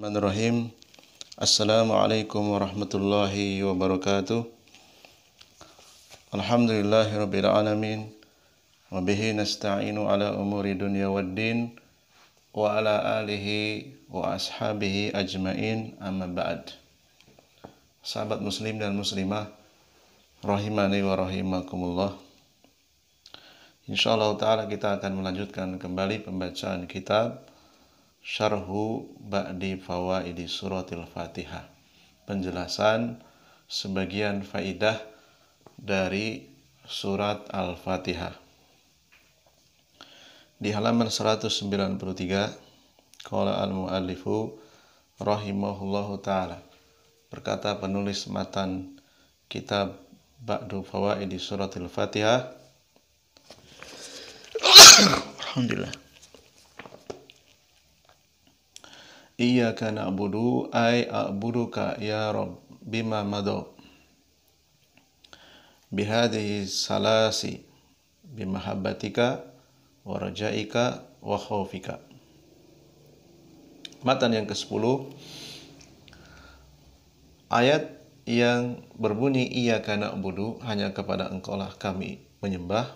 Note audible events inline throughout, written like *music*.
Bismillahirrahmanirrahim. Assalamualaikum warahmatullahi wabarakatuh. rabbil alamin. Wa bihi nasta'inu ala umuri dunya waddin wa ala alihi wa ashabihi ajmain amma ba'd. Sahabat muslim dan muslimah rahimani wa rahimakumullah. Insyaallah taala kita akan melanjutkan kembali pembacaan kitab Syarhu Ba'di Fawaidi Suratil Fatihah Penjelasan sebagian faidah dari surat Al-Fatihah Di halaman 193 Qala al-muallifu rahimahullahu ta'ala Berkata penulis matan kitab Ba'du Fawaidi Suratil Fatihah *coughs* Alhamdulillah iyyaka na'budu ay a'buduka ya Rabb bima madu bihadhihi salasi bimahabbatika wa rajaika wa matan yang ke-10 ayat yang berbunyi iya kana abudu hanya kepada engkau lah kami menyembah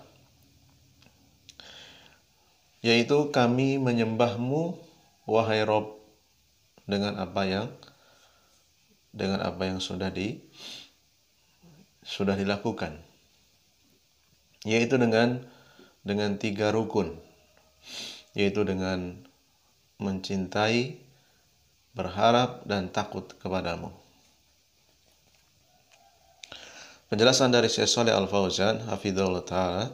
yaitu kami menyembahmu wahai Rob dengan apa yang dengan apa yang sudah di sudah dilakukan yaitu dengan dengan tiga rukun yaitu dengan mencintai berharap dan takut kepadamu penjelasan dari Syekh Saleh Al Fauzan Hafidzul taala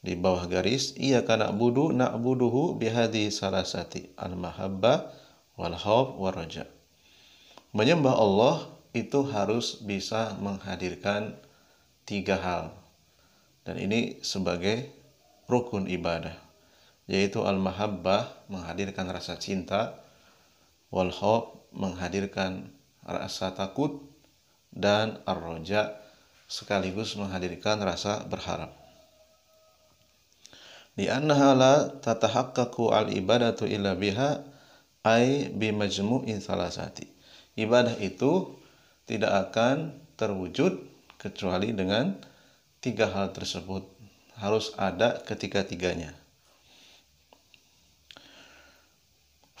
di bawah garis ia kana budu nak buduhu bihadi salasati al mahabbah wal khauf Menyembah Allah itu harus bisa menghadirkan tiga hal. Dan ini sebagai rukun ibadah, yaitu al-mahabbah menghadirkan rasa cinta, wal menghadirkan rasa takut dan ar sekaligus menghadirkan rasa berharap. Di Li'annaha la tatahakkaku al-ibadatu illa biha ai bimajmu'i salasati ibadah itu tidak akan terwujud kecuali dengan tiga hal tersebut harus ada ketiga-tiganya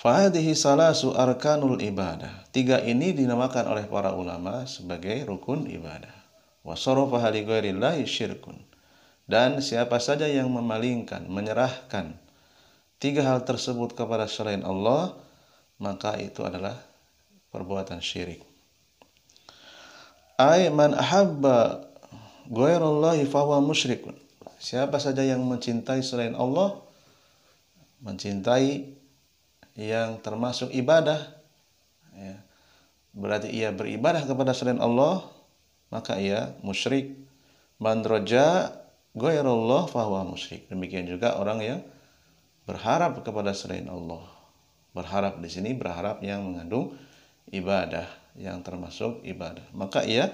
Fahadihi salasu arkanul ibadah. Tiga ini dinamakan oleh para ulama sebagai rukun ibadah. Wasorofahali gairillahi syirkun. Dan siapa saja yang memalingkan, menyerahkan tiga hal tersebut kepada selain Allah, maka itu adalah perbuatan syirik. Aiman man ahabba ghairallahi fahuwa musyrikun. Siapa saja yang mencintai selain Allah, mencintai yang termasuk ibadah, ya, berarti ia beribadah kepada selain Allah, maka ia musyrik. Man roja ghairallahi fahuwa musyrik. Demikian juga orang yang berharap kepada selain Allah Berharap di sini berharap yang mengandung ibadah yang termasuk ibadah. Maka ia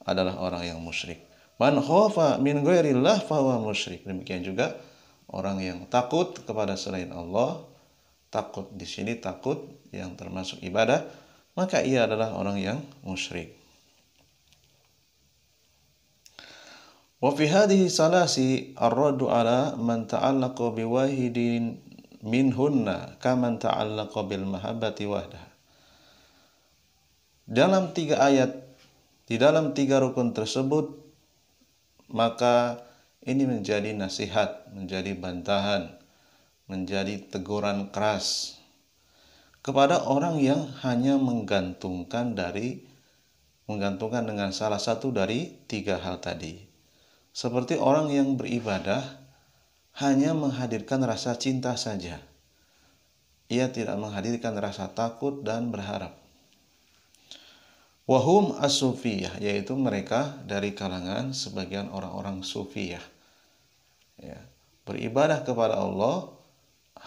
adalah orang yang musyrik. Man khofa min ghairillah fawa musyrik. Demikian juga orang yang takut kepada selain Allah, takut di sini takut yang termasuk ibadah, maka ia adalah orang yang musyrik. Wa fi hadhihi salasi ar-raddu ala man ta'allaqa wahidin minhunna kaman ta'allaqa bil mahabbati wahdah. Dalam tiga ayat, di dalam tiga rukun tersebut, maka ini menjadi nasihat, menjadi bantahan, menjadi teguran keras kepada orang yang hanya menggantungkan dari menggantungkan dengan salah satu dari tiga hal tadi. Seperti orang yang beribadah hanya menghadirkan rasa cinta saja ia tidak menghadirkan rasa takut dan berharap. Wahum as-sufiyah, yaitu mereka dari kalangan sebagian orang-orang sufiyah. Ya, beribadah kepada Allah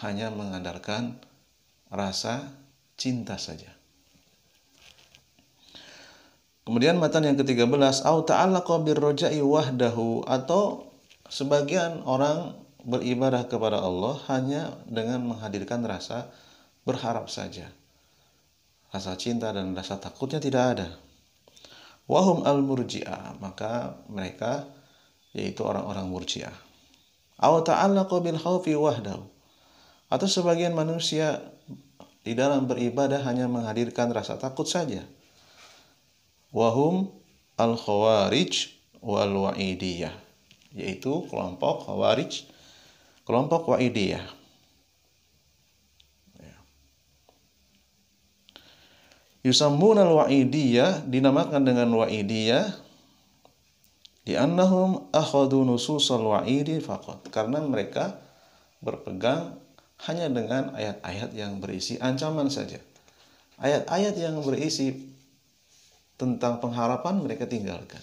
hanya mengandalkan rasa cinta saja. Kemudian matan yang ke-13, au ta'allaqa birroja'i wahdahu atau sebagian orang beribadah kepada Allah hanya dengan menghadirkan rasa berharap saja. Rasa cinta dan rasa takutnya tidak ada. Wahum al-murji'ah, maka mereka yaitu orang-orang murji'ah. Aw ta'allaqu bil khawfi wahdahu. Atau sebagian manusia di dalam beribadah hanya menghadirkan rasa takut saja. Wahum al-khawarij wal wa'idiyah, yaitu kelompok khawarij kelompok Wa'idiyah. Ya. Yusammuna al-wa'idiyah dinamakan dengan wa'idiyah di annahum akhadhu nususal wa'idi faqat karena mereka berpegang hanya dengan ayat-ayat yang berisi ancaman saja. Ayat-ayat yang berisi tentang pengharapan mereka tinggalkan.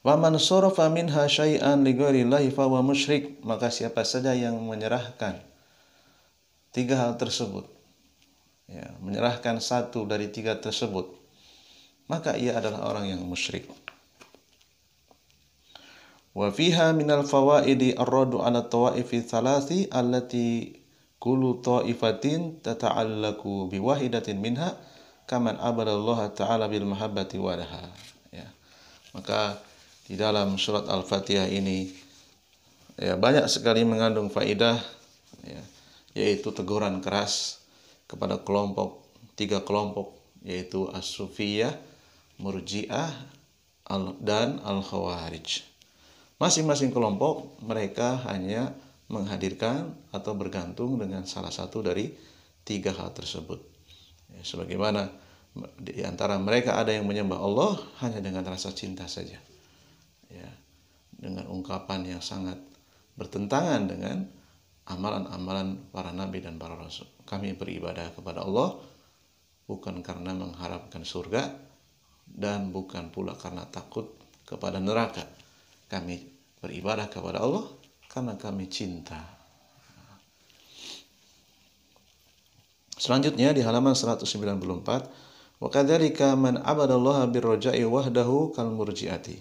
Wa man surafa minha syai'an li ghairillahi fawa musyrik. Maka siapa saja yang menyerahkan tiga hal tersebut. Ya, menyerahkan satu dari tiga tersebut. Maka ia adalah orang yang musyrik. Wa fiha minal fawaidi ar-radu ala tawaifi thalathi allati kullu ta'ifatin bi wahidatin minha kaman abadallaha ta'ala bil mahabbati wadaha. Ya. Maka di dalam surat Al-Fatihah ini ya banyak sekali mengandung faidah ya, yaitu teguran keras kepada kelompok tiga kelompok yaitu As-Sufiyah, Murji'ah, al dan Al-Khawarij. Masing-masing kelompok mereka hanya menghadirkan atau bergantung dengan salah satu dari tiga hal tersebut. Ya, sebagaimana di antara mereka ada yang menyembah Allah hanya dengan rasa cinta saja ya dengan ungkapan yang sangat bertentangan dengan amalan-amalan para nabi dan para rasul. Kami beribadah kepada Allah bukan karena mengharapkan surga dan bukan pula karena takut kepada neraka. Kami beribadah kepada Allah karena kami cinta. Selanjutnya di halaman 194, wa kadzalika man abadallaha birraja'i wahdahu kalmurjiati.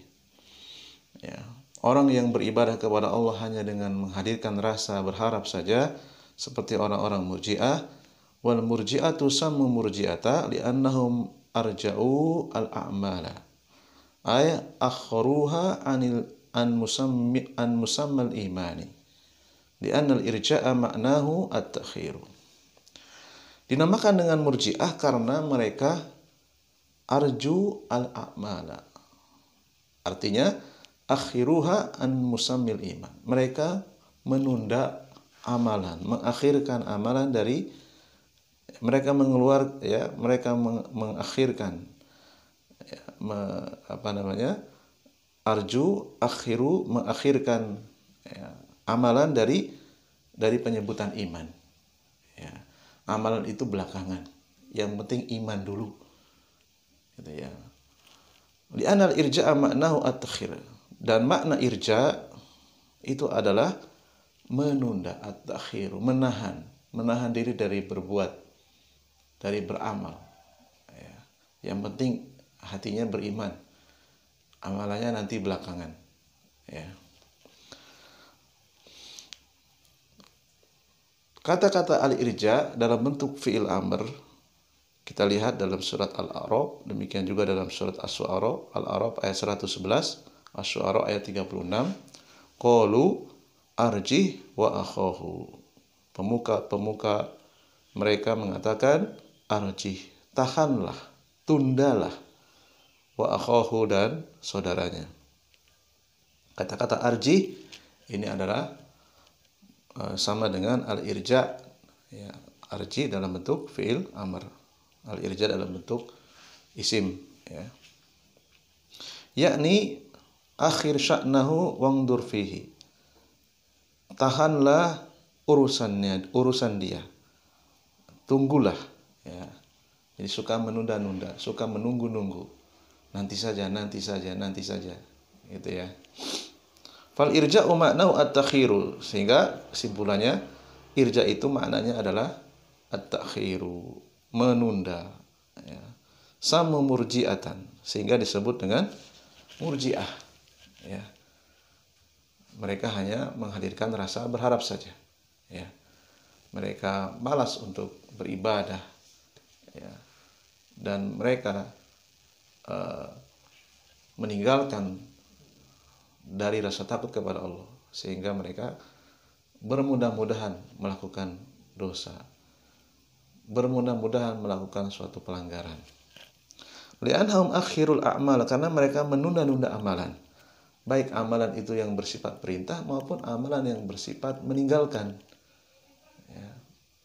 Ya. Orang yang beribadah kepada Allah hanya dengan menghadirkan rasa berharap saja seperti orang-orang murji'ah wal murji'atu sammu murji'ata li'annahum arja'u al-a'mala ay akhruha anil an musammi an musammal imani li'anna al-irja'a ma'nahu at-takhiru dinamakan dengan murji'ah karena mereka arju al-a'mala artinya akhiruha an musammil iman. Mereka menunda amalan, mengakhirkan amalan dari mereka mengeluar ya, mereka meng, mengakhirkan ya, me, apa namanya? arju akhiru mengakhirkan ya, amalan dari dari penyebutan iman. Ya. Amalan itu belakangan. Yang penting iman dulu. Gitu ya. Di anal irja'a maknahu at-takhir dan makna irja itu adalah menunda at menahan, menahan diri dari berbuat, dari beramal. Ya. Yang penting hatinya beriman, amalannya nanti belakangan. Ya. Kata-kata al-irja dalam bentuk fi'il amr kita lihat dalam surat Al-A'raf, demikian juga dalam surat As-Su'ara, Al-A'raf ayat 111 Asy-Syu'ara ayat 36. Qalu arjih wa akhahu. Pemuka-pemuka mereka mengatakan arjih, tahanlah, tundalah wa akhahu dan saudaranya. Kata-kata arjih ini adalah eh, sama dengan al-irja ya, arji dalam bentuk fi'il amr. Al-irja dalam bentuk isim ya. Yakni akhir sya'nahu wang fihi tahanlah urusannya urusan dia tunggulah ya jadi suka menunda-nunda suka menunggu-nunggu nanti saja nanti saja nanti saja gitu ya fal irja umaknau at takhiru sehingga simpulannya irja itu maknanya adalah at takhiru menunda ya. sama murjiatan sehingga disebut dengan murjiah ya mereka hanya menghadirkan rasa berharap saja ya mereka malas untuk beribadah ya dan mereka uh, meninggalkan dari rasa takut kepada Allah sehingga mereka bermudah-mudahan melakukan dosa bermudah-mudahan melakukan suatu pelanggaran li'anhum akhirul a'mal karena mereka menunda-nunda amalan baik amalan itu yang bersifat perintah maupun amalan yang bersifat meninggalkan ya,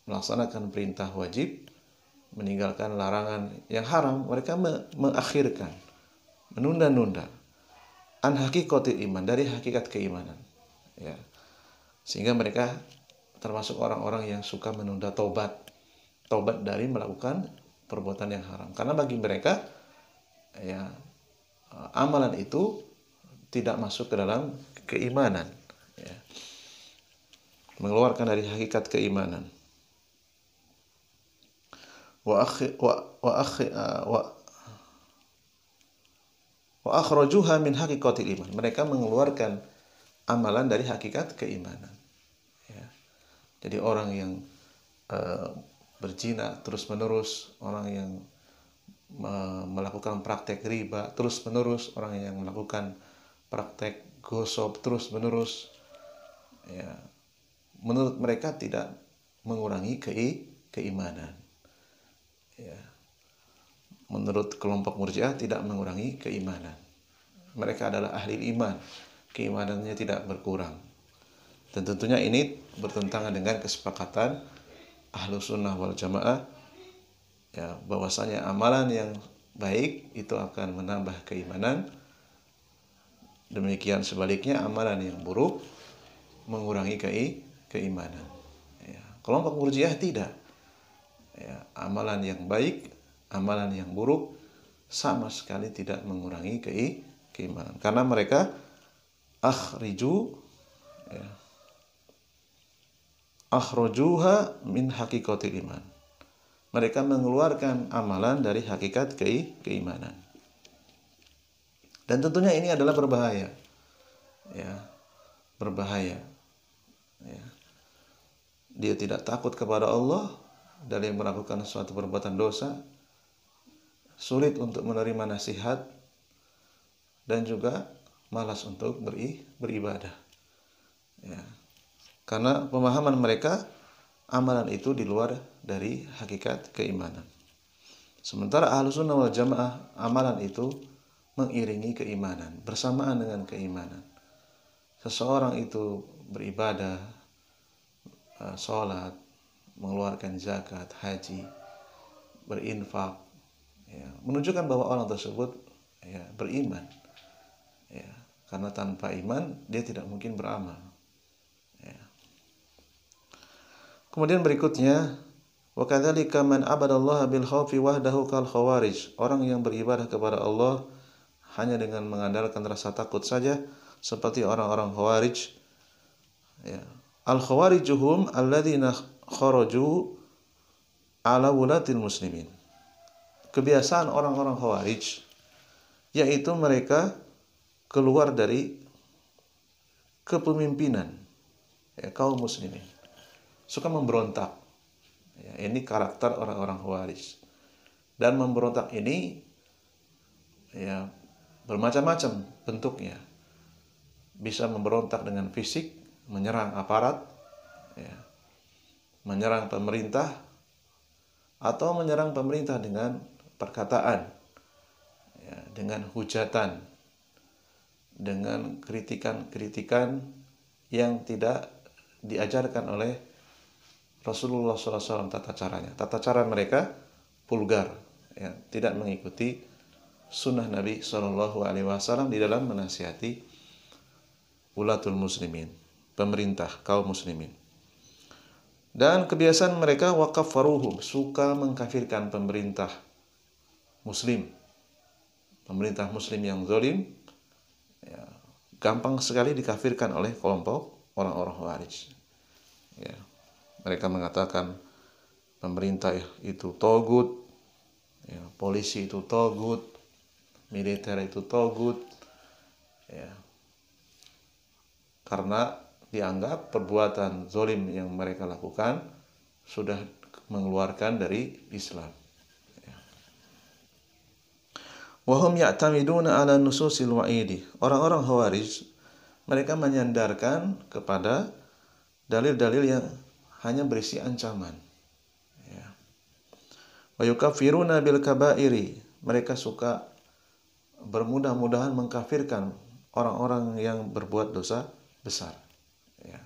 melaksanakan perintah wajib meninggalkan larangan yang haram mereka me mengakhirkan menunda-nunda an hakikatil iman dari hakikat keimanan ya sehingga mereka termasuk orang-orang yang suka menunda tobat tobat dari melakukan perbuatan yang haram karena bagi mereka ya eh, amalan itu tidak masuk ke dalam keimanan ya. mengeluarkan dari hakikat keimanan wa akhi wa wa akhi wa wa akhrajuha min hakikatil iman mereka mengeluarkan amalan dari hakikat keimanan ya. jadi orang yang uh, berzina terus menerus e, orang yang melakukan praktek riba terus menerus orang yang melakukan praktek gosop terus menerus ya menurut mereka tidak mengurangi ke keimanan ya menurut kelompok murjiah tidak mengurangi keimanan mereka adalah ahli iman keimanannya tidak berkurang dan tentunya ini bertentangan dengan kesepakatan ahlu sunnah wal jamaah ya bahwasanya amalan yang baik itu akan menambah keimanan Demikian sebaliknya amalan yang buruk mengurangi kei keimanan. Ya. Kelompok murjiah tidak. Ya, amalan yang baik, amalan yang buruk sama sekali tidak mengurangi kei keimanan. Karena mereka akhriju ya, akhrojuha min hakikotil iman. Mereka mengeluarkan amalan dari hakikat ke keimanan. Dan tentunya ini adalah berbahaya. Ya. Berbahaya. Ya. Dia tidak takut kepada Allah dari melakukan suatu perbuatan dosa. Sulit untuk menerima nasihat dan juga malas untuk beri, beribadah. Ya. Karena pemahaman mereka amalan itu di luar dari hakikat keimanan. Sementara ahlu sunnah wal jamaah amalan itu mengiringi keimanan, bersamaan dengan keimanan. Seseorang itu beribadah, eh, sholat, mengeluarkan zakat, haji, berinfak, ya, menunjukkan bahwa orang tersebut ya, beriman. Ya, karena tanpa iman dia tidak mungkin beramal. Ya. Kemudian berikutnya wakadali man abadallaha bil khawfi wahdahu kal khawarij. Orang yang beribadah kepada Allah hanya dengan mengandalkan rasa takut saja seperti orang-orang Khawarij. Ya. Al-Khawarijuhum alladzina kharaju ala wulatil muslimin. Kebiasaan orang-orang Khawarij yaitu mereka keluar dari kepemimpinan ya, kaum muslimin. Suka memberontak. Ya, ini karakter orang-orang Khawarij. Dan memberontak ini ya bermacam-macam bentuknya. Bisa memberontak dengan fisik, menyerang aparat, ya, menyerang pemerintah, atau menyerang pemerintah dengan perkataan, ya, dengan hujatan, dengan kritikan-kritikan yang tidak diajarkan oleh Rasulullah SAW tata caranya. Tata cara mereka vulgar, ya, tidak mengikuti sunnah Nabi Shallallahu Alaihi Wasallam di dalam menasihati ulatul muslimin, pemerintah kaum muslimin. Dan kebiasaan mereka wakaf faruhum, suka mengkafirkan pemerintah muslim. Pemerintah muslim yang zolim, ya, gampang sekali dikafirkan oleh kelompok orang-orang waris. Ya, mereka mengatakan pemerintah itu togut, ya, polisi itu togut, militer itu togut ya karena dianggap perbuatan zolim yang mereka lakukan sudah mengeluarkan dari Islam. Ya. Wahum ya'tamiduna ala nususil wa'idi. Orang-orang Hawaris mereka menyandarkan kepada dalil-dalil yang hanya berisi ancaman. Ya. Wa yukafiruna bil kabairi. Mereka suka bermudah-mudahan mengkafirkan orang-orang yang berbuat dosa besar. Ya.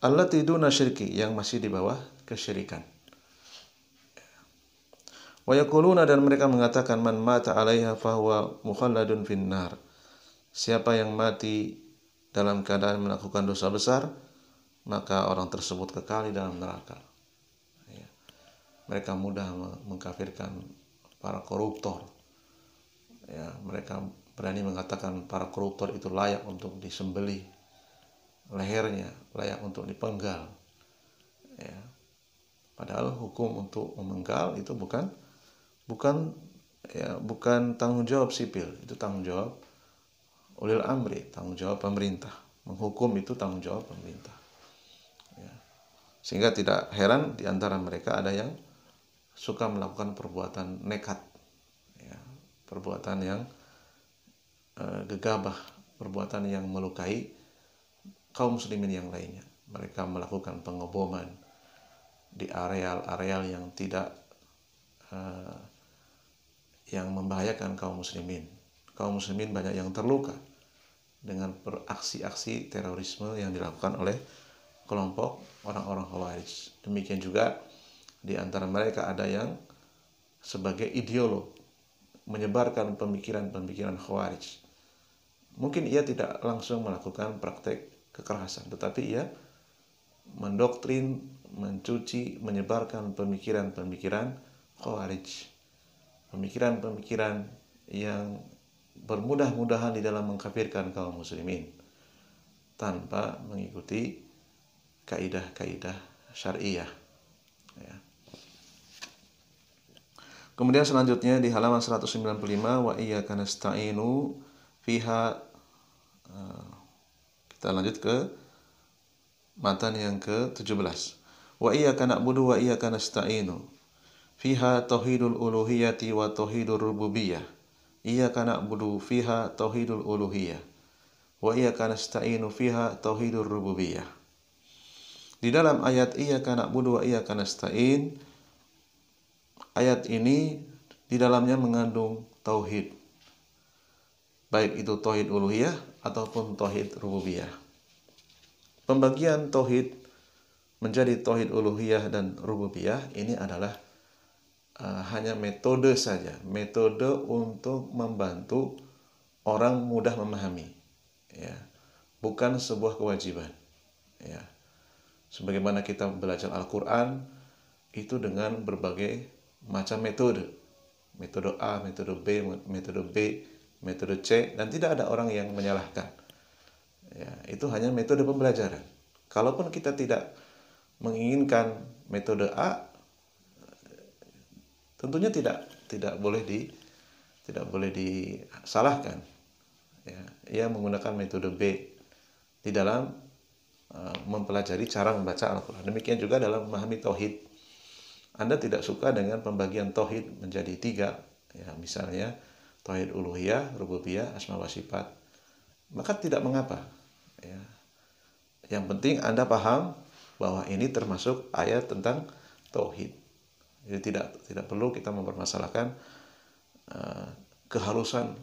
Allah tiduna syirki yang masih di bawah kesyirikan. Wayakuluna dan mereka mengatakan man mata alaiha fahuwa mukhalladun finnar. Siapa yang mati dalam keadaan melakukan dosa besar, maka orang tersebut kekal di dalam neraka. Ya. Mereka mudah mengkafirkan para koruptor. Ya, mereka berani mengatakan para koruptor itu layak untuk disembeli lehernya, layak untuk dipenggal. Ya. Padahal hukum untuk memenggal itu bukan bukan ya bukan tanggung jawab sipil, itu tanggung jawab ulil amri, tanggung jawab pemerintah. Menghukum itu tanggung jawab pemerintah. Ya. Sehingga tidak heran di antara mereka ada yang suka melakukan perbuatan nekat ya, perbuatan yang e, gegabah perbuatan yang melukai kaum muslimin yang lainnya mereka melakukan pengeboman di areal-areal yang tidak e, yang membahayakan kaum muslimin kaum muslimin banyak yang terluka dengan aksi aksi terorisme yang dilakukan oleh kelompok orang-orang Khawarij. Demikian juga di antara mereka ada yang sebagai ideolog, menyebarkan pemikiran-pemikiran Khawarij. Mungkin ia tidak langsung melakukan praktek kekerasan, tetapi ia mendoktrin, mencuci, menyebarkan pemikiran-pemikiran Khawarij. Pemikiran-pemikiran yang bermudah-mudahan di dalam mengkafirkan kaum muslimin tanpa mengikuti kaidah-kaidah syariah. Ya. Kemudian selanjutnya di halaman 195 wa iyyaka nasta'inu fiha eh, kita lanjut ke matan yang ke-17. Wa iyyaka na'budu wa iyyaka nasta'inu fiha tauhidul uluhiyati wa tauhidur rububiyah. Iyyaka na'budu fiha tauhidul uluhiyah wa iyyaka nasta'inu fiha tauhidur rububiyah. Di dalam ayat iyyaka na'budu wa iyyaka nasta'in ayat ini di dalamnya mengandung tauhid. Baik itu tauhid uluhiyah ataupun tauhid rububiyah. Pembagian tauhid menjadi tauhid uluhiyah dan rububiyah ini adalah uh, hanya metode saja, metode untuk membantu orang mudah memahami. Ya. Bukan sebuah kewajiban. Ya. Sebagaimana kita belajar Al-Qur'an itu dengan berbagai macam metode. Metode A, metode B, metode B, metode C, dan tidak ada orang yang menyalahkan. Ya, itu hanya metode pembelajaran. Kalaupun kita tidak menginginkan metode A, tentunya tidak tidak boleh di tidak boleh disalahkan. Ya, ia menggunakan metode B di dalam uh, mempelajari cara membaca Al-Quran. Demikian juga dalam memahami tauhid anda tidak suka dengan pembagian tauhid menjadi tiga, ya misalnya tauhid uluhiyah, rububiyah, asma wa sifat, maka tidak mengapa. Ya. Yang penting Anda paham bahwa ini termasuk ayat tentang tauhid. Jadi tidak tidak perlu kita mempermasalahkan uh, eh, kehalusan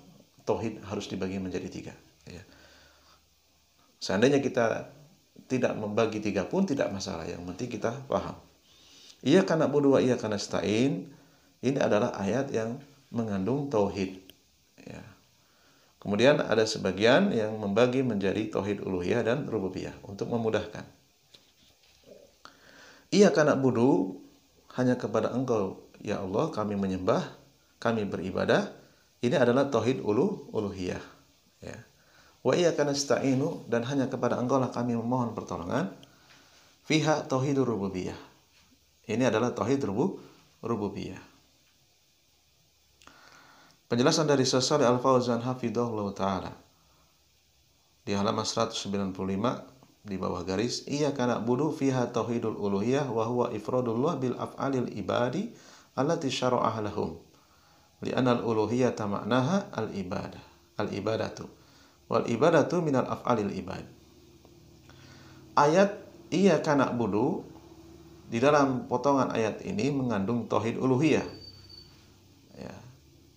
tauhid harus dibagi menjadi tiga. Ya. Seandainya kita tidak membagi tiga pun tidak masalah, yang penting kita paham. Ia karena budu ia karena stain ini adalah ayat yang mengandung tauhid. Ya. Kemudian ada sebagian yang membagi menjadi tauhid uluhiyah dan rububiyah untuk memudahkan. Ia karena budu hanya kepada Engkau ya Allah kami menyembah, kami beribadah. Ini adalah tauhid ulu uluhiyah. Ya. Wa iya karena sta'inu dan hanya kepada Engkau lah kami memohon pertolongan. Fiha tauhidur rububiyah ini adalah tauhid rubu, rububiyah. Penjelasan dari Sosali Al-Fauzan Hafidhullah Ta'ala di halaman 195 di bawah garis Ia kana budu fiha tauhidul uluhiyah wa huwa ifradullah bil af'alil ibadi allati syara'ah lahum li'anna al uluhiyah ma'naha al ibadah al ibadatu wal ibadatu al af'alil ibad ayat Ia kana budu di dalam potongan ayat ini mengandung tohid uluhiyah. Ya.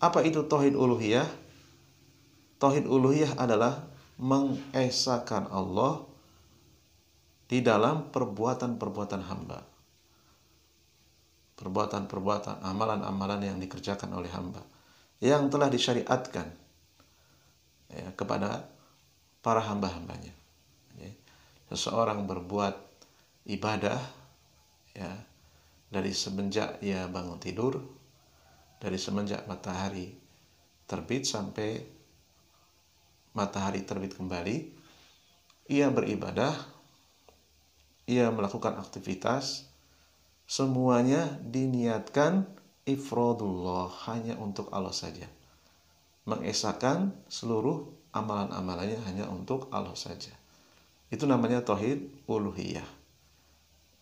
Apa itu tohid uluhiyah? tohid uluhiyah adalah mengesahkan Allah di dalam perbuatan-perbuatan hamba. Perbuatan-perbuatan, amalan-amalan yang dikerjakan oleh hamba yang telah disyariatkan ya, kepada para hamba-hambanya. Ya. Seseorang berbuat ibadah ya dari semenjak ia bangun tidur dari semenjak matahari terbit sampai matahari terbit kembali ia beribadah ia melakukan aktivitas semuanya diniatkan ifradullah hanya untuk Allah saja mengesahkan seluruh amalan-amalannya hanya untuk Allah saja itu namanya tauhid uluhiyah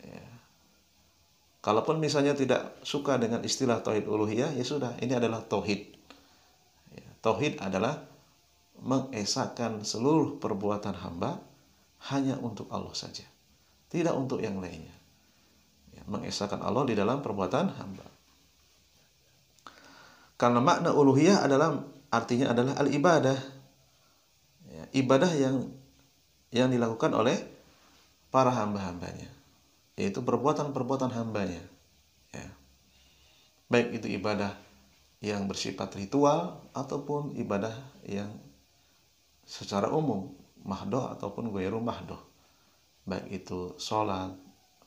ya. Kalaupun misalnya tidak suka dengan istilah tauhid uluhiyah, ya sudah, ini adalah tauhid. Ya, tauhid adalah mengesahkan seluruh perbuatan hamba hanya untuk Allah saja, tidak untuk yang lainnya. Ya, mengesahkan Allah di dalam perbuatan hamba. Karena makna uluhiyah adalah artinya adalah al-ibadah. Ya, ibadah yang yang dilakukan oleh para hamba-hambanya yaitu perbuatan-perbuatan hambanya ya. baik itu ibadah yang bersifat ritual ataupun ibadah yang secara umum mahdoh ataupun gairu mahdoh baik itu sholat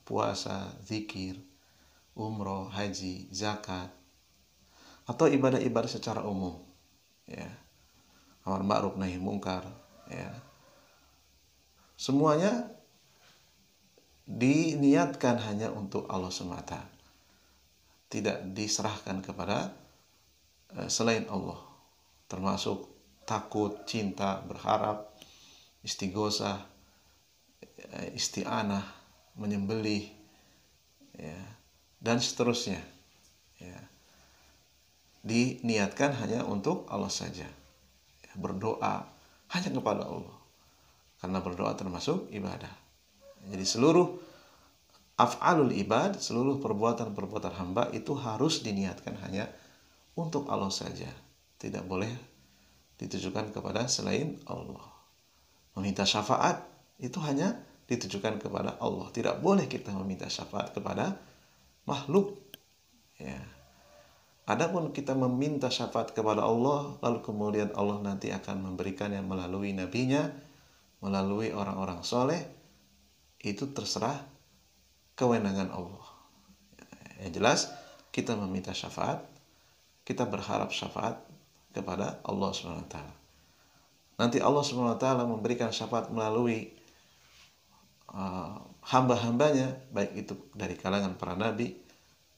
puasa zikir umroh haji zakat atau ibadah-ibadah secara umum ya amar ma'ruf nahi mungkar ya semuanya diniatkan hanya untuk Allah semata. Tidak diserahkan kepada eh, selain Allah. Termasuk takut, cinta, berharap, istighosah, eh, isti'anah, menyembelih, ya, dan seterusnya. Ya. Diniatkan hanya untuk Allah saja. Berdoa hanya kepada Allah. Karena berdoa termasuk ibadah. Jadi seluruh af'alul ibad, seluruh perbuatan-perbuatan hamba itu harus diniatkan hanya untuk Allah saja. Tidak boleh ditujukan kepada selain Allah. Meminta syafaat itu hanya ditujukan kepada Allah. Tidak boleh kita meminta syafaat kepada makhluk. Ya. Adapun kita meminta syafaat kepada Allah, lalu kemudian Allah nanti akan memberikan yang melalui nabinya, melalui orang-orang soleh, itu terserah kewenangan Allah. Yang jelas kita meminta syafaat, kita berharap syafaat kepada Allah Subhanahu wa taala. Nanti Allah Subhanahu wa taala memberikan syafaat melalui uh, hamba-hambanya, baik itu dari kalangan para nabi,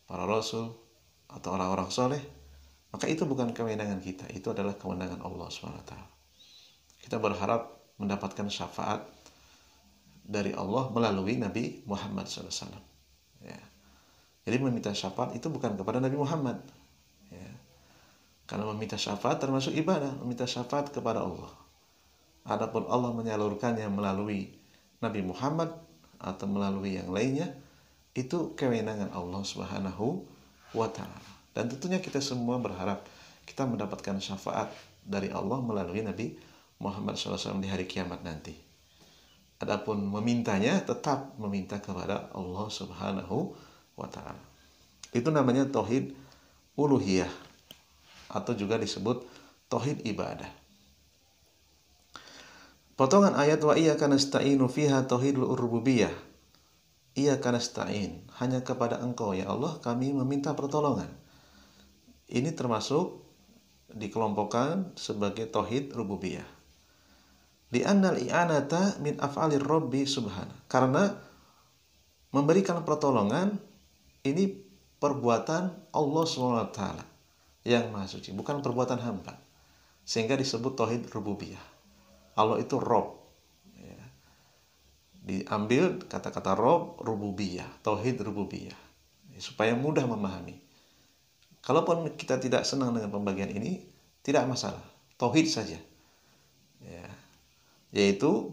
para rasul, atau orang-orang soleh, maka itu bukan kewenangan kita, itu adalah kewenangan Allah Subhanahu Wa Taala Kita berharap mendapatkan syafaat dari Allah melalui Nabi Muhammad SAW. Ya. Jadi meminta syafaat itu bukan kepada Nabi Muhammad. Ya. Karena meminta syafaat termasuk ibadah, meminta syafaat kepada Allah. Adapun Allah menyalurkannya melalui Nabi Muhammad atau melalui yang lainnya, itu kewenangan Allah Subhanahu wa taala. Dan tentunya kita semua berharap kita mendapatkan syafaat dari Allah melalui Nabi Muhammad SAW di hari kiamat nanti. Adapun memintanya tetap meminta kepada Allah Subhanahu wa taala. Itu namanya tauhid uluhiyah atau juga disebut tauhid ibadah. Potongan ayat wa iyyaka nasta'inu fiha tauhidul rububiyah. karena stain hanya kepada Engkau ya Allah kami meminta pertolongan. Ini termasuk dikelompokkan sebagai tauhid rububiyah. Li'annal i'anata min af'alir rabbi subhan Karena memberikan pertolongan ini perbuatan Allah SWT yang maha suci, bukan perbuatan hamba. Sehingga disebut tohid rububiyah. Allah itu Rob. Ya. Diambil kata-kata Rob rububiyah, tohid rububiyah. Ya, supaya mudah memahami. Kalaupun kita tidak senang dengan pembagian ini, tidak masalah. tohid saja. Ya, yaitu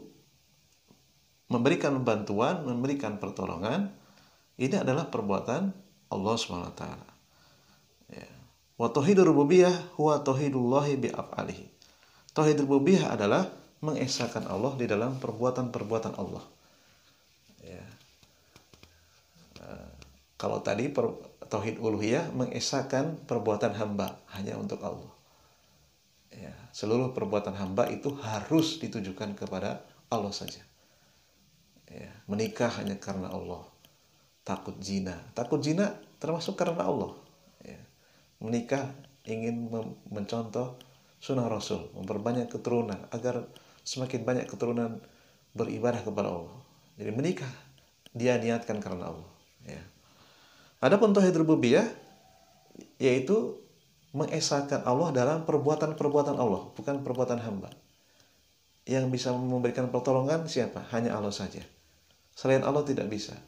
memberikan bantuan, memberikan pertolongan, ini adalah perbuatan Allah SWT. Ya. Wa tauhidur rububiyah huwa tauhidullahi bi'af'alihi. Tauhid rububiyah adalah mengesahkan Allah di dalam perbuatan-perbuatan Allah. Ya. Eh, kalau tadi per, tauhid uluhiyah mengesahkan perbuatan hamba hanya untuk Allah seluruh perbuatan hamba itu harus ditujukan kepada Allah saja. Ya, menikah hanya karena Allah. Takut zina. Takut zina termasuk karena Allah. Ya. Menikah ingin mencontoh sunnah Rasul, memperbanyak keturunan agar semakin banyak keturunan beribadah kepada Allah. Jadi menikah dia niatkan karena Allah. Ya. Adapun tauhid rububiyah yaitu mengesahkan Allah dalam perbuatan-perbuatan Allah, bukan perbuatan hamba. Yang bisa memberikan pertolongan siapa? Hanya Allah saja. Selain Allah tidak bisa.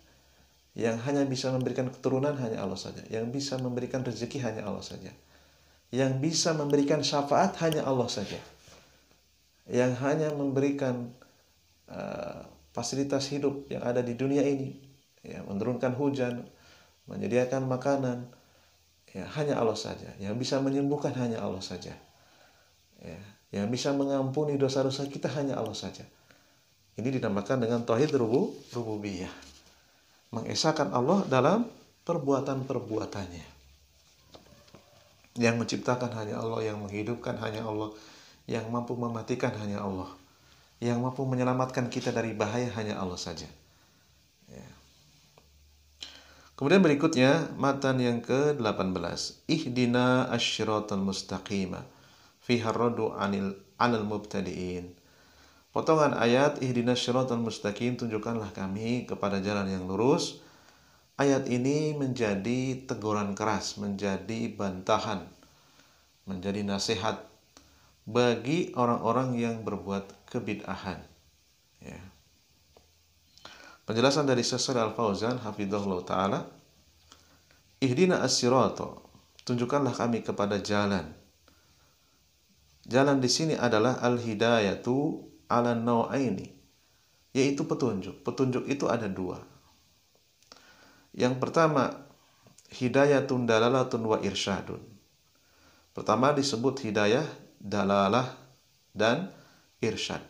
Yang hanya bisa memberikan keturunan hanya Allah saja. Yang bisa memberikan rezeki hanya Allah saja. Yang bisa memberikan syafaat hanya Allah saja. Yang hanya memberikan uh, fasilitas hidup yang ada di dunia ini, ya, menurunkan hujan, menyediakan makanan, ya hanya Allah saja yang bisa menyembuhkan hanya Allah saja ya yang bisa mengampuni dosa-dosa kita hanya Allah saja ini dinamakan dengan tauhid rubu, rububiyah mengesahkan Allah dalam perbuatan-perbuatannya yang menciptakan hanya Allah yang menghidupkan hanya Allah yang mampu mematikan hanya Allah yang mampu menyelamatkan kita dari bahaya hanya Allah saja Kemudian berikutnya matan yang ke-18. Ihdina asyiratal mustaqima fi radu anil anil mubtadiin. Potongan ayat ihdina syiratal mustaqim tunjukkanlah kami kepada jalan yang lurus. Ayat ini menjadi teguran keras, menjadi bantahan, menjadi nasihat bagi orang-orang yang berbuat kebid'ahan. Ya. Penjelasan dari Syaikh Al-Fauzan hafizahullah taala Ihdina asyirato, tunjukkanlah kami kepada jalan. Jalan di sini adalah al-hidayatu ala nawaini, yaitu petunjuk. Petunjuk itu ada dua. Yang pertama hidayatun dalalatun wa irsyadun. Pertama disebut hidayah, dalalah, dan irsyad.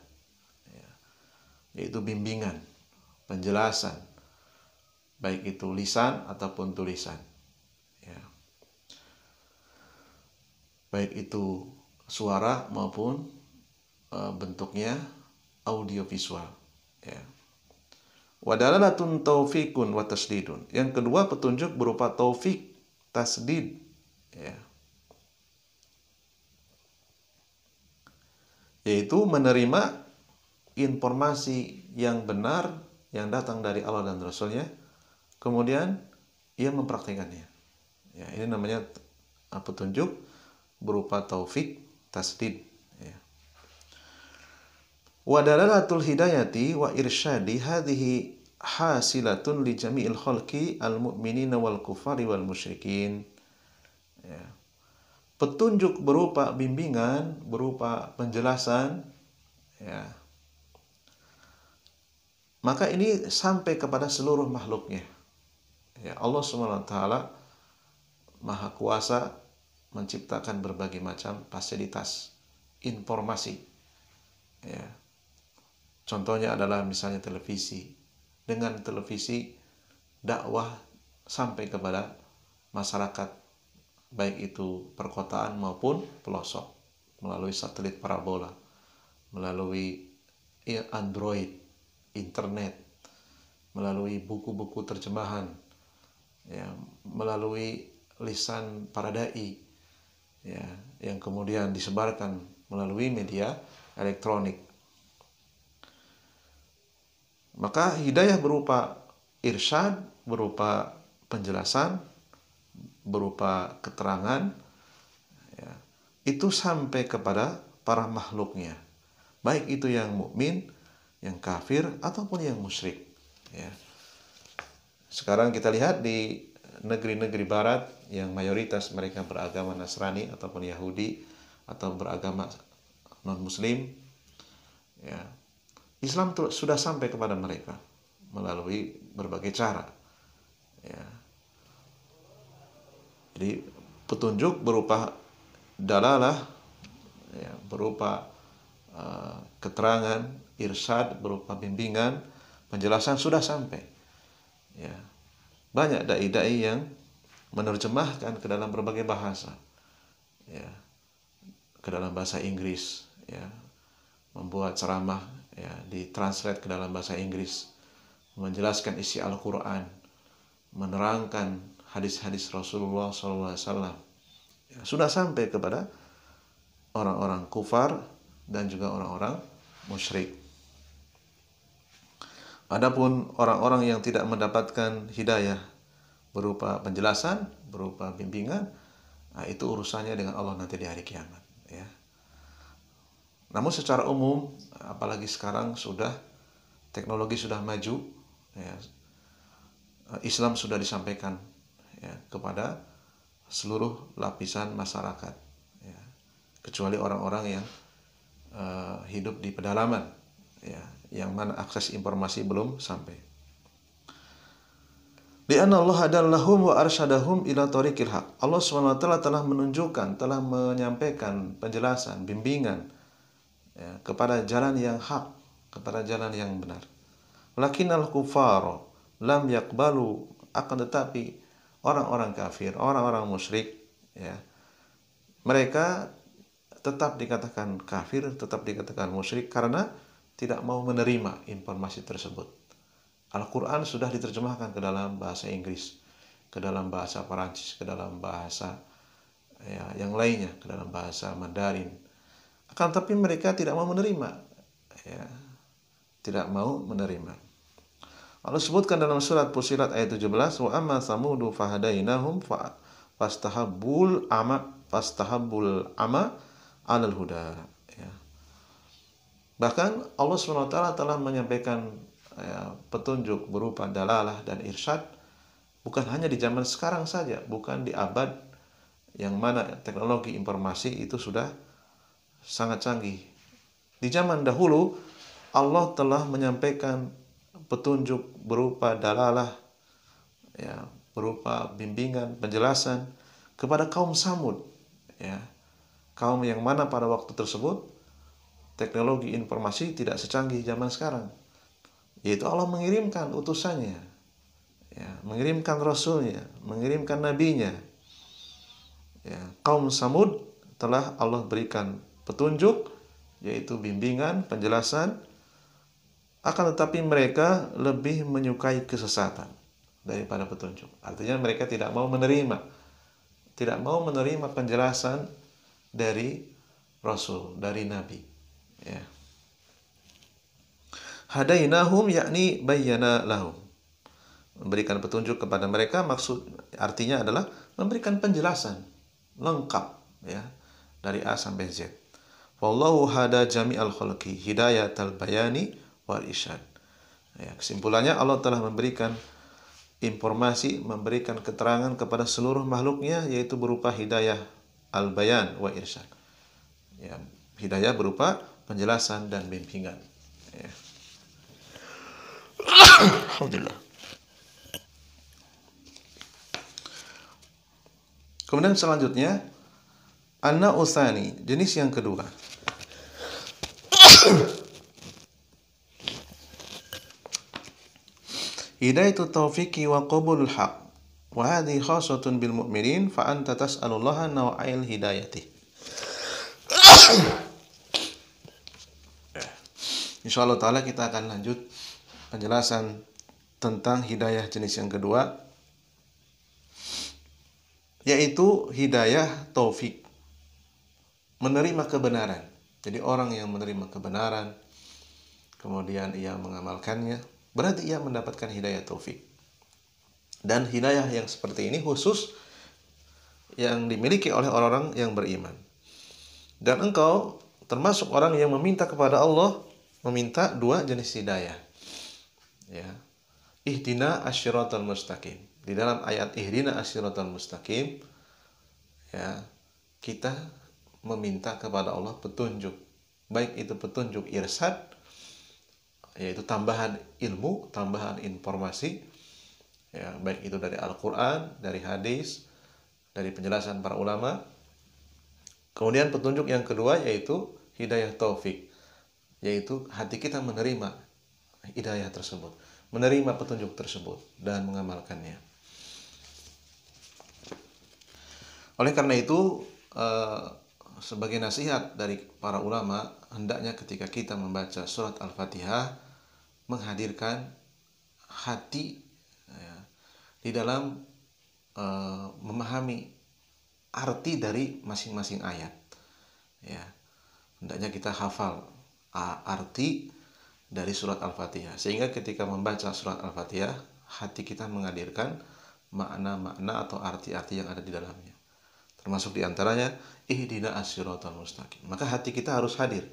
Ya. Yaitu bimbingan penjelasan baik itu lisan ataupun tulisan ya. baik itu suara maupun e, bentuknya audiovisual ya wadalalatun taufikun wa tasdidun yang kedua petunjuk berupa taufik tasdid ya yaitu menerima informasi yang benar yang datang dari Allah dan Rasulnya kemudian ia mempraktikannya ya ini namanya petunjuk berupa taufik tasdid ya. wa dalalatul hidayati wa irsyadi hadhihi hasilatun li jami'il khalqi al mu'minina wal kufari wal musyrikin ya. petunjuk berupa bimbingan berupa penjelasan ya maka ini sampai kepada seluruh makhluknya. Ya, Allah swt maha kuasa menciptakan berbagai macam fasilitas informasi. Ya. Contohnya adalah misalnya televisi. Dengan televisi dakwah sampai kepada masyarakat baik itu perkotaan maupun pelosok melalui satelit parabola, melalui ya, android internet, melalui buku-buku terjemahan, ya, melalui lisan para dai, ya, yang kemudian disebarkan melalui media elektronik. Maka hidayah berupa irsyad, berupa penjelasan, berupa keterangan, ya, itu sampai kepada para makhluknya. Baik itu yang mukmin yang kafir ataupun yang musyrik ya sekarang kita lihat di negeri-negeri barat yang mayoritas mereka beragama Nasrani ataupun Yahudi atau beragama non muslim ya Islam sudah sampai kepada mereka melalui berbagai cara ya jadi petunjuk berupa dalalah ya, berupa Eh, keterangan, irsad berupa bimbingan, penjelasan sudah sampai. Ya. Banyak dai-dai yang menerjemahkan ke dalam berbagai bahasa. Ya. Ke dalam bahasa Inggris, ya. Membuat ceramah ya translate ke dalam bahasa Inggris, menjelaskan isi Al-Qur'an, menerangkan hadis-hadis Rasulullah SAW. Ya, sudah sampai kepada orang-orang kufar dan juga orang-orang musyrik. Adapun orang-orang yang tidak mendapatkan hidayah berupa penjelasan, berupa bimbingan, nah itu urusannya dengan Allah nanti di hari kiamat. Ya. Namun secara umum, apalagi sekarang sudah teknologi sudah maju, ya, Islam sudah disampaikan ya, kepada seluruh lapisan masyarakat, ya, kecuali orang-orang yang uh, hidup di pedalaman ya yang mana akses informasi belum sampai Lianna Allah hadallahum wa arsyadahum ila tariqil haq. Allah SWT telah menunjukkan, telah menyampaikan penjelasan, bimbingan ya, kepada jalan yang hak, kepada jalan yang benar. Lakinnal kufar lam yakbalu akan tetapi orang-orang kafir, orang-orang musyrik ya. Mereka tetap dikatakan kafir, tetap dikatakan musyrik karena tidak mau menerima informasi tersebut. Al-Quran sudah diterjemahkan ke dalam bahasa Inggris, ke dalam bahasa Perancis, ke dalam bahasa ya, yang lainnya, ke dalam bahasa Mandarin. Akan tapi mereka tidak mau menerima, ya, tidak mau menerima. Allah sebutkan dalam surat Fusilat ayat 17 wa amma samudu fahadainahum fa fastahabul ama fastahabul ama alal huda ya. bahkan Allah swt telah menyampaikan ya, petunjuk berupa dalalah dan irsyad bukan hanya di zaman sekarang saja bukan di abad yang mana teknologi informasi itu sudah sangat canggih di zaman dahulu Allah telah menyampaikan petunjuk berupa dalalah ya berupa bimbingan penjelasan kepada kaum Samud ya kaum yang mana pada waktu tersebut teknologi informasi tidak secanggih zaman sekarang. Yaitu Allah mengirimkan utusannya, ya, mengirimkan rasulnya, mengirimkan nabinya. Ya, kaum Samud telah Allah berikan petunjuk, yaitu bimbingan, penjelasan. Akan tetapi mereka lebih menyukai kesesatan daripada petunjuk. Artinya mereka tidak mau menerima, tidak mau menerima penjelasan dari Rasul, dari Nabi. Ya. Hadainahum yakni bayyana lahum. Memberikan petunjuk kepada mereka maksud artinya adalah memberikan penjelasan lengkap ya dari A sampai Z. Wallahu hada jami'al khalqi hidayatal bayani wal isyad. Ya, kesimpulannya Allah telah memberikan informasi, memberikan keterangan kepada seluruh makhluknya yaitu berupa hidayah al-bayan wa irsyad. Ya, hidayah berupa penjelasan dan bimbingan. Ya. Alhamdulillah. Kemudian selanjutnya anna usani, jenis yang kedua. Hidayah taufiki wa qabulul haq Wa khasatun bil mu'minin fa anta tas'alullaha nawa'il hidayati. *coughs* Insyaallah taala kita akan lanjut penjelasan tentang hidayah jenis yang kedua yaitu hidayah taufik menerima kebenaran. Jadi orang yang menerima kebenaran kemudian ia mengamalkannya berarti ia mendapatkan hidayah taufik. Dan hidayah yang seperti ini khusus yang dimiliki oleh orang-orang yang beriman. Dan engkau termasuk orang yang meminta kepada Allah meminta dua jenis hidayah. Ya. Ihdina asyiratal mustaqim. Di dalam ayat ihdina asyiratal mustaqim ya, kita meminta kepada Allah petunjuk. Baik itu petunjuk irsad yaitu tambahan ilmu, tambahan informasi ya baik itu dari Al-Qur'an, dari hadis, dari penjelasan para ulama. Kemudian petunjuk yang kedua yaitu hidayah taufik, yaitu hati kita menerima hidayah tersebut, menerima petunjuk tersebut dan mengamalkannya. Oleh karena itu, eh, sebagai nasihat dari para ulama, hendaknya ketika kita membaca surat Al-Fatihah menghadirkan hati di dalam e, memahami arti dari masing-masing ayat. Ya. Hendaknya kita hafal arti dari surat Al-Fatihah sehingga ketika membaca surat Al-Fatihah hati kita menghadirkan makna-makna atau arti-arti yang ada di dalamnya. Termasuk diantaranya ihdina asyiratal mustaqim. Maka hati kita harus hadir,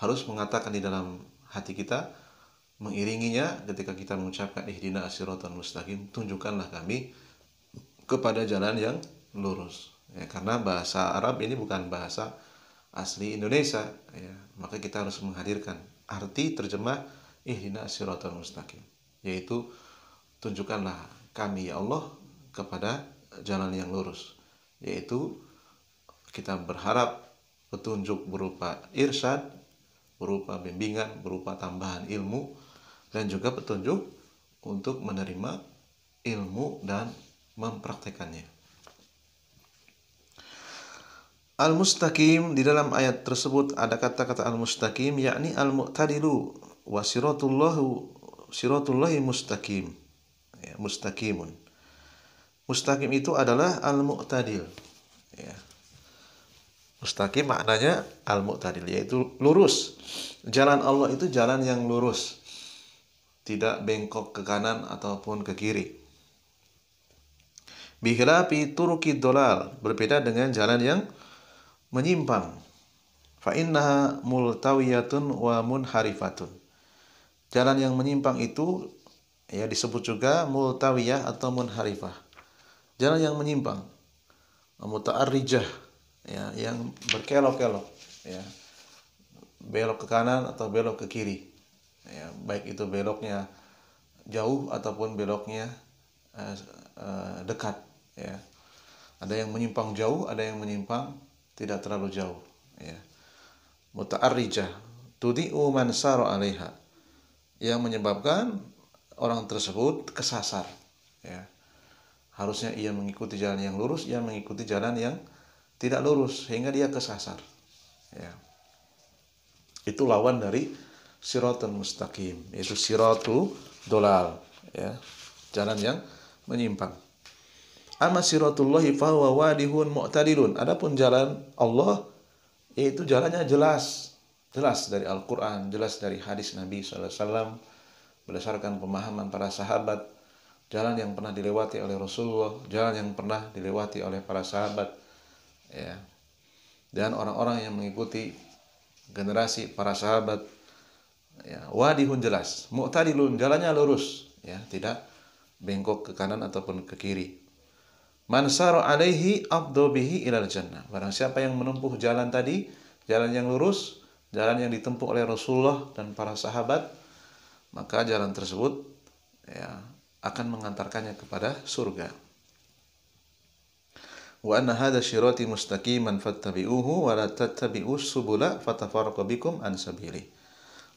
harus mengatakan di dalam hati kita mengiringinya ketika kita mengucapkan ihdina asyiratan mustaqim tunjukkanlah kami kepada jalan yang lurus ya karena bahasa Arab ini bukan bahasa asli Indonesia ya maka kita harus menghadirkan arti terjemah ihdina asyiratan mustaqim yaitu tunjukkanlah kami ya Allah kepada jalan yang lurus yaitu kita berharap petunjuk berupa irsyad berupa bimbingan berupa tambahan ilmu dan juga petunjuk untuk menerima ilmu dan mempraktekannya. Al-mustaqim di dalam ayat tersebut ada kata-kata al-mustaqim yakni al-mu'tadilu wa siratullahu siratullahi mustaqim. Ya, mustaqimun. Mustaqim itu adalah al-mu'tadil. Ya. Mustaqim maknanya al-mu'tadil yaitu lurus. Jalan Allah itu jalan yang lurus tidak bengkok ke kanan ataupun ke kiri. Bihilafi turuki dolar berbeda dengan jalan yang menyimpang. Fa'innaha multawiyatun wa munharifatun. Jalan yang menyimpang itu ya disebut juga multawiyah atau munharifah. Jalan yang menyimpang, muta'arrijah, ya, yang berkelok-kelok, ya, belok ke kanan atau belok ke kiri ya, baik itu beloknya jauh ataupun beloknya eh, eh, dekat ya ada yang menyimpang jauh ada yang menyimpang tidak terlalu jauh ya muta'arrijah tudi'u man saro 'alaiha yang menyebabkan orang tersebut kesasar ya harusnya ia mengikuti jalan yang lurus ia mengikuti jalan yang tidak lurus sehingga dia kesasar ya itu lawan dari siratul mustaqim yaitu siratu dolal ya jalan yang menyimpang amma siratullahi fahuwa wadihun mu'tadilun adapun jalan Allah yaitu jalannya jelas jelas dari Al-Qur'an jelas dari hadis Nabi SAW berdasarkan pemahaman para sahabat jalan yang pernah dilewati oleh Rasulullah jalan yang pernah dilewati oleh para sahabat ya dan orang-orang yang mengikuti generasi para sahabat ya, wadihun jelas mu'tadilun jalannya lurus ya tidak bengkok ke kanan ataupun ke kiri man alaihi abdu bihi ilal jannah barang siapa yang menempuh jalan tadi jalan yang lurus jalan yang ditempuh oleh Rasulullah dan para sahabat maka jalan tersebut ya akan mengantarkannya kepada surga wa anna hadha mustaqiman fattabi'uhu wa la tattabi'us subula bikum an sabili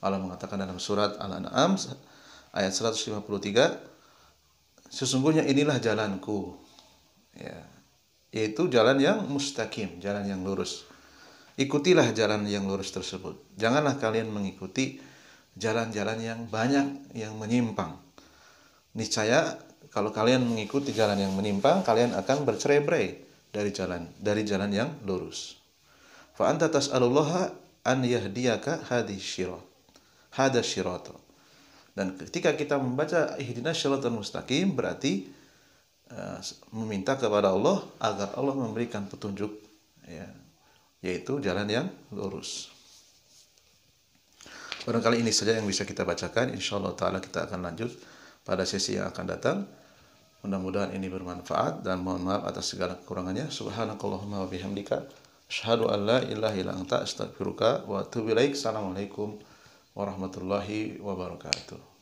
Allah mengatakan dalam surat Al-An'am ayat 153 sesungguhnya inilah jalanku ya yaitu jalan yang mustaqim jalan yang lurus ikutilah jalan yang lurus tersebut janganlah kalian mengikuti jalan-jalan yang banyak yang menyimpang niscaya kalau kalian mengikuti jalan yang menyimpang kalian akan bercerai-berai dari jalan dari jalan yang lurus fa anta tas'alullaha an yahdiyaka hadhihi hada syirata. Dan ketika kita membaca ihdinas syiratal mustaqim berarti uh, meminta kepada Allah agar Allah memberikan petunjuk ya, yaitu jalan yang lurus. Barangkali ini saja yang bisa kita bacakan. Insya Allah Ta'ala kita akan lanjut pada sesi yang akan datang. Mudah-mudahan ini bermanfaat dan mohon maaf atas segala kekurangannya. Subhanakallahumma wa bihamdika. Asyhadu an la ilaha illa anta astaghfiruka wa atubu ilaik. Assalamualaikum warahmatullahi wabarakatuh